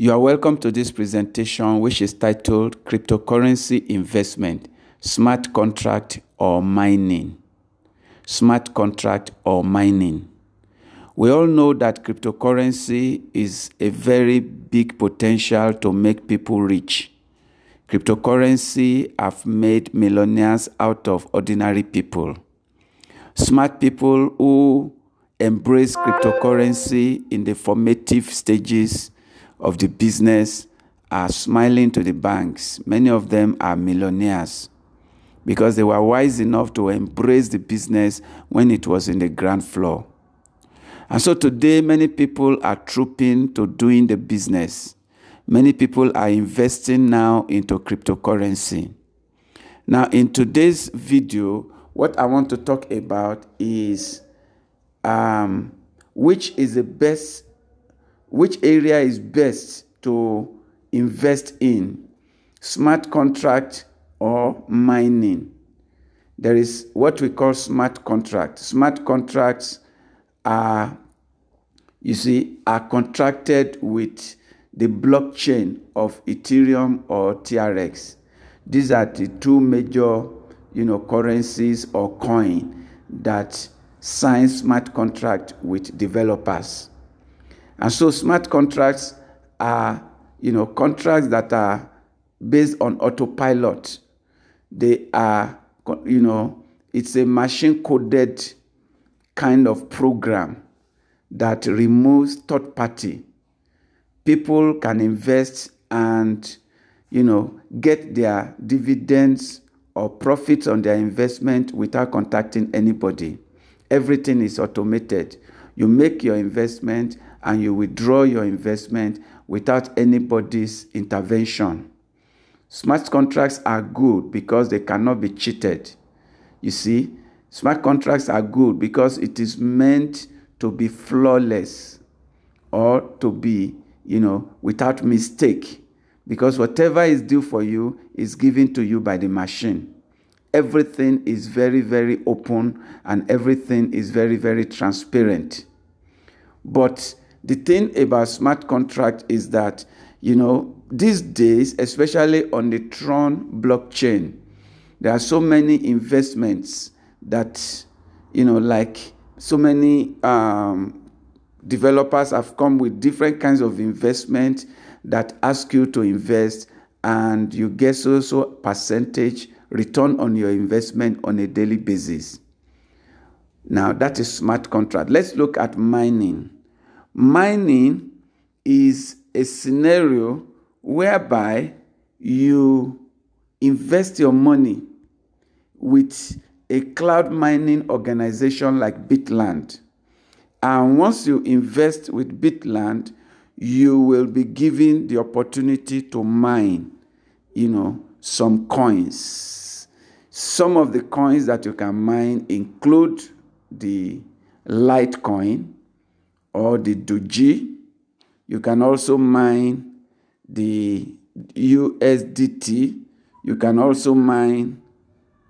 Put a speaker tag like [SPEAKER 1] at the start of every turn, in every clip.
[SPEAKER 1] You are welcome to this presentation, which is titled Cryptocurrency Investment, Smart Contract or Mining. Smart Contract or Mining. We all know that cryptocurrency is a very big potential to make people rich. Cryptocurrency have made millionaires out of ordinary people. Smart people who embrace cryptocurrency in the formative stages of the business are smiling to the banks. Many of them are millionaires because they were wise enough to embrace the business when it was in the ground floor. And so today, many people are trooping to doing the business. Many people are investing now into cryptocurrency. Now, in today's video, what I want to talk about is um, which is the best which area is best to invest in smart contract or mining there is what we call smart contract smart contracts are you see are contracted with the blockchain of ethereum or trx these are the two major you know currencies or coin that sign smart contract with developers and so smart contracts are, you know, contracts that are based on autopilot. They are, you know, it's a machine coded kind of program that removes third party. People can invest and, you know, get their dividends or profits on their investment without contacting anybody. Everything is automated. You make your investment and you withdraw your investment without anybody's intervention. Smart contracts are good because they cannot be cheated. You see, smart contracts are good because it is meant to be flawless or to be, you know, without mistake. Because whatever is due for you is given to you by the machine. Everything is very, very open and everything is very, very transparent. But the thing about smart contract is that you know these days especially on the tron blockchain there are so many investments that you know like so many um, developers have come with different kinds of investment that ask you to invest and you get so so percentage return on your investment on a daily basis now that is smart contract let's look at mining Mining is a scenario whereby you invest your money with a cloud mining organization like Bitland. And once you invest with Bitland, you will be given the opportunity to mine, you know, some coins. Some of the coins that you can mine include the Litecoin, or the Doji. You can also mine the USDT. You can also mine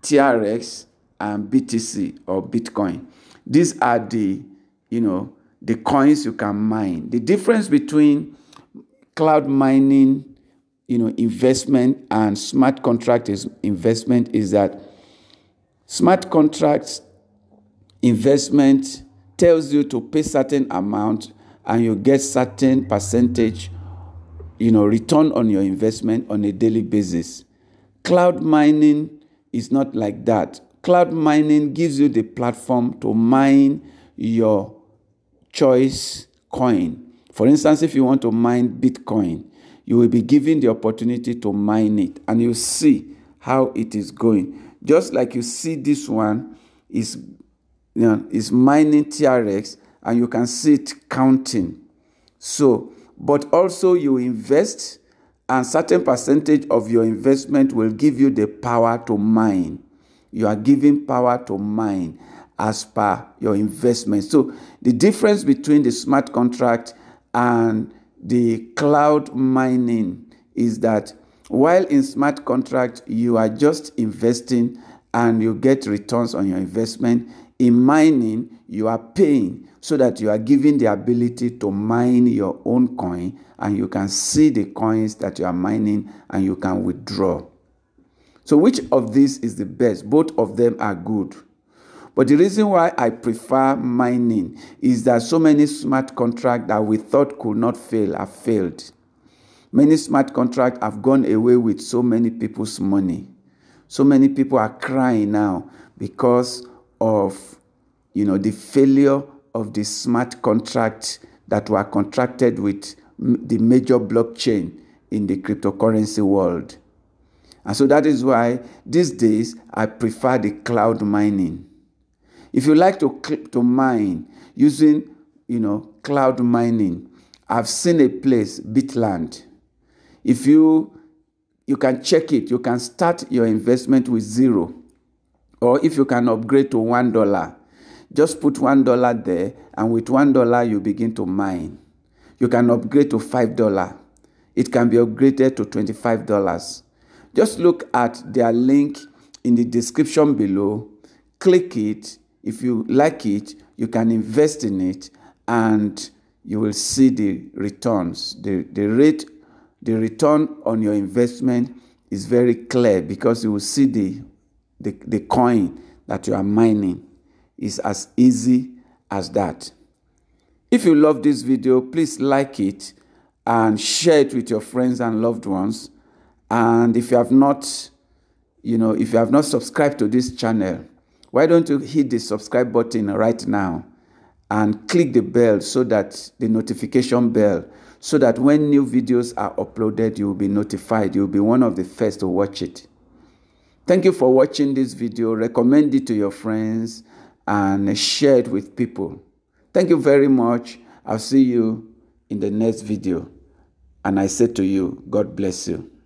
[SPEAKER 1] TRX and BTC or Bitcoin. These are the, you know, the coins you can mine. The difference between cloud mining, you know, investment and smart contract is investment is that smart contracts investment tells you to pay certain amount and you get certain percentage you know return on your investment on a daily basis cloud mining is not like that cloud mining gives you the platform to mine your choice coin for instance if you want to mine bitcoin you will be given the opportunity to mine it and you see how it is going just like you see this one is you know, is mining TRX and you can see it counting. So, but also you invest and certain percentage of your investment will give you the power to mine. You are giving power to mine as per your investment. So the difference between the smart contract and the cloud mining is that while in smart contract you are just investing and you get returns on your investment, in mining, you are paying so that you are given the ability to mine your own coin and you can see the coins that you are mining and you can withdraw. So, which of these is the best? Both of them are good. But the reason why I prefer mining is that so many smart contracts that we thought could not fail have failed. Many smart contracts have gone away with so many people's money. So many people are crying now because of you know the failure of the smart contracts that were contracted with the major blockchain in the cryptocurrency world. And so that is why these days I prefer the cloud mining. If you like to crypto mine using you know cloud mining, I've seen a place Bitland. If you you can check it, you can start your investment with zero or if you can upgrade to one dollar just put one dollar there and with one dollar you begin to mine you can upgrade to five dollar it can be upgraded to twenty-five dollars just look at their link in the description below click it if you like it you can invest in it and you will see the returns the, the rate the return on your investment is very clear because you will see the the, the coin that you are mining is as easy as that. If you love this video, please like it and share it with your friends and loved ones. And if you have not, you know, if you have not subscribed to this channel, why don't you hit the subscribe button right now and click the bell so that the notification bell so that when new videos are uploaded, you will be notified. You will be one of the first to watch it. Thank you for watching this video. Recommend it to your friends and share it with people. Thank you very much. I'll see you in the next video. And I say to you, God bless you.